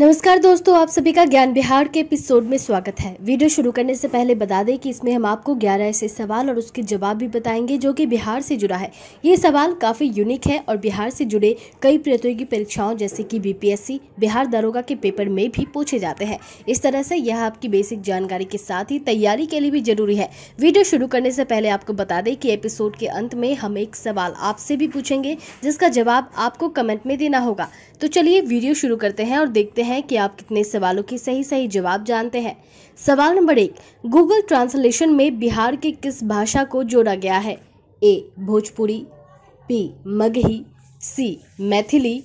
नमस्कार दोस्तों आप सभी का ज्ञान बिहार के एपिसोड में स्वागत है वीडियो शुरू करने से पहले बता दें कि इसमें हम आपको 11 ऐसे सवाल और उसके जवाब भी बताएंगे जो कि बिहार से जुड़ा है ये सवाल काफ़ी यूनिक है और बिहार से जुड़े कई प्रतियोगी परीक्षाओं जैसे कि बीपीएससी बिहार दरोगा के पेपर में भी पूछे जाते हैं इस तरह से यह आपकी बेसिक जानकारी के साथ ही तैयारी के लिए भी जरूरी है वीडियो शुरू करने से पहले आपको बता दें कि एपिसोड के अंत में हम एक सवाल आपसे भी पूछेंगे जिसका जवाब आपको कमेंट में देना होगा तो चलिए वीडियो शुरू करते हैं और देखते हैं है कि आप कितने सवालों के सही सही जवाब जानते हैं सवाल नंबर एक गूगल ट्रांसलेशन में बिहार के किस भाषा को जोड़ा गया है A Bhojpuri B Magahi C Maithili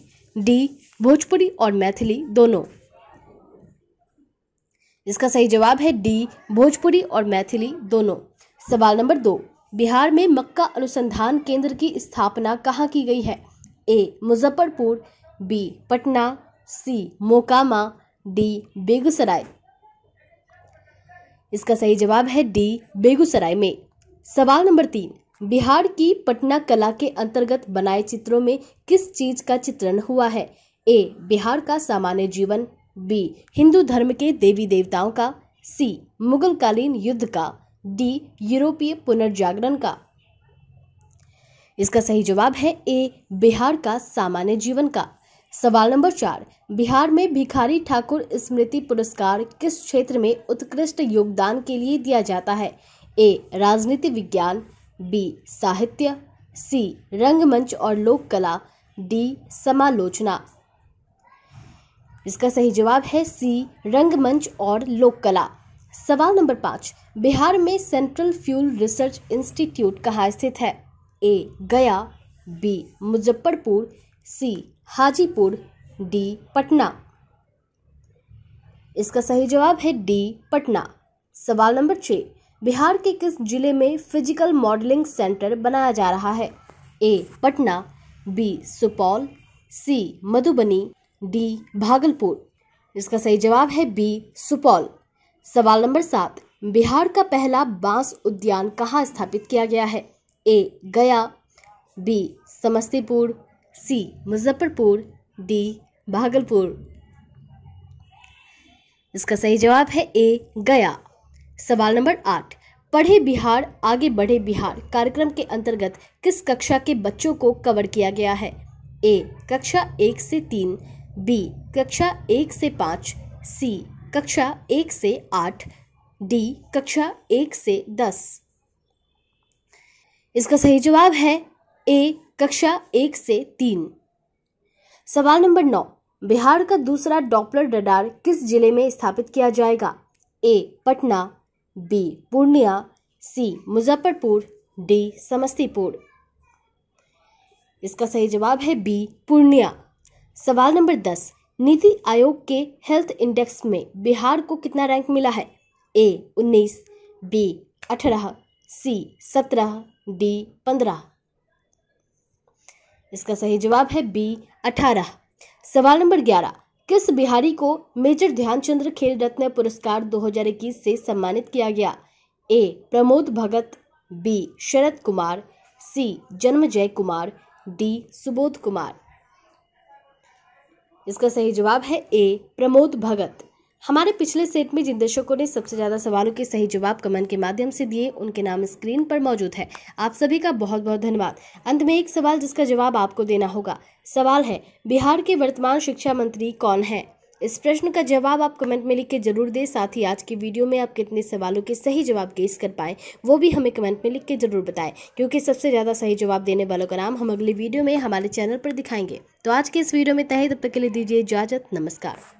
D Bhojpuri और मैथिली दोनों इसका सही जवाब है डी भोजपुरी और मैथिली दोनों सवाल नंबर दो बिहार में मक्का अनुसंधान केंद्र की स्थापना कहाँ की गई है A Muzaffarpur B Patna C Mokama D Begusarai इसका सही जवाब है डी बेगूसराय में सवाल नंबर तीन बिहार की पटना कला के अंतर्गत बनाए चित्रों में किस चीज का चित्रण हुआ है ए बिहार का सामान्य जीवन बी हिंदू धर्म के देवी देवताओं का सी मुगल कालीन युद्ध का डी यूरोपीय पुनर्जागरण का इसका सही जवाब है ए बिहार का सामान्य जीवन का सवाल नंबर चार बिहार में भिखारी ठाकुर स्मृति पुरस्कार किस क्षेत्र में उत्कृष्ट योगदान के लिए दिया जाता है ए राजनीति विज्ञान बी साहित्य सी रंगमंच और लोक कला डी समालोचना इसका सही जवाब है सी रंगमंच और लोक कला सवाल नंबर पाँच बिहार में सेंट्रल फ्यूल रिसर्च इंस्टीट्यूट कहाँ स्थित है A Gaya B Muzaffarpur C Hajipur D Patna इसका सही जवाब है डी पटना सवाल नंबर छः बिहार के किस जिले में फिजिकल मॉडलिंग सेंटर बनाया जा रहा है A Patna B Supaul C Madhubani D Bhagalpur इसका सही जवाब है बी सुपौल सवाल नंबर सात बिहार का पहला बांस उद्यान कहाँ स्थापित किया गया है A Gaya B Samastipur C Muzaffarpur D Bhagalpur इसका सही जवाब है ए गया सवाल नंबर आठ पढ़े बिहार आगे बढ़े बिहार कार्यक्रम के अंतर्गत किस कक्षा के बच्चों को कवर किया गया है ए कक्षा एक से तीन बी कक्षा एक से पाँच सी कक्षा एक से आठ डी कक्षा एक से दस इसका सही जवाब है ए कक्षा एक से तीन सवाल नंबर नौ बिहार का दूसरा डॉपलर रडार किस जिले में स्थापित किया जाएगा A Patna B Purnia C Muzaffarpur D Samastipur इसका सही जवाब है बी पूर्णिया सवाल नंबर दस नीति आयोग के हेल्थ इंडेक्स में बिहार को कितना रैंक मिला है ए उन्नीस बी अठारह सी सत्रह डी पंद्रह इसका सही जवाब है बी अठारह सवाल नंबर ग्यारह किस बिहारी को मेजर ध्यानचंद्र खेल रत्न पुरस्कार 2021 से सम्मानित किया गया A Pramod Bhagat B Sharad Kumar C Janmejay Kumar D Subodh Kumar इसका सही जवाब है ए प्रमोद भगत हमारे पिछले सेट में जिन दर्शकों ने सबसे ज़्यादा सवालों के सही जवाब कमेंट के माध्यम से दिए उनके नाम स्क्रीन पर मौजूद है आप सभी का बहुत बहुत धन्यवाद अंत में एक सवाल जिसका जवाब आपको देना होगा सवाल है बिहार के वर्तमान शिक्षा मंत्री कौन है इस प्रश्न का जवाब आप कमेंट में लिख के जरूर दें साथ ही आज के वीडियो में आप कितने सवालों के सही जवाब गेस कर पाए वो भी हमें कमेंट में लिख के जरूर बताएं क्योंकि सबसे ज़्यादा सही जवाब देने वालों का नाम हम अगले वीडियो में हमारे चैनल पर दिखाएंगे तो आज के इस वीडियो में तहे तब तक के लिए दीजिए इजाजत नमस्कार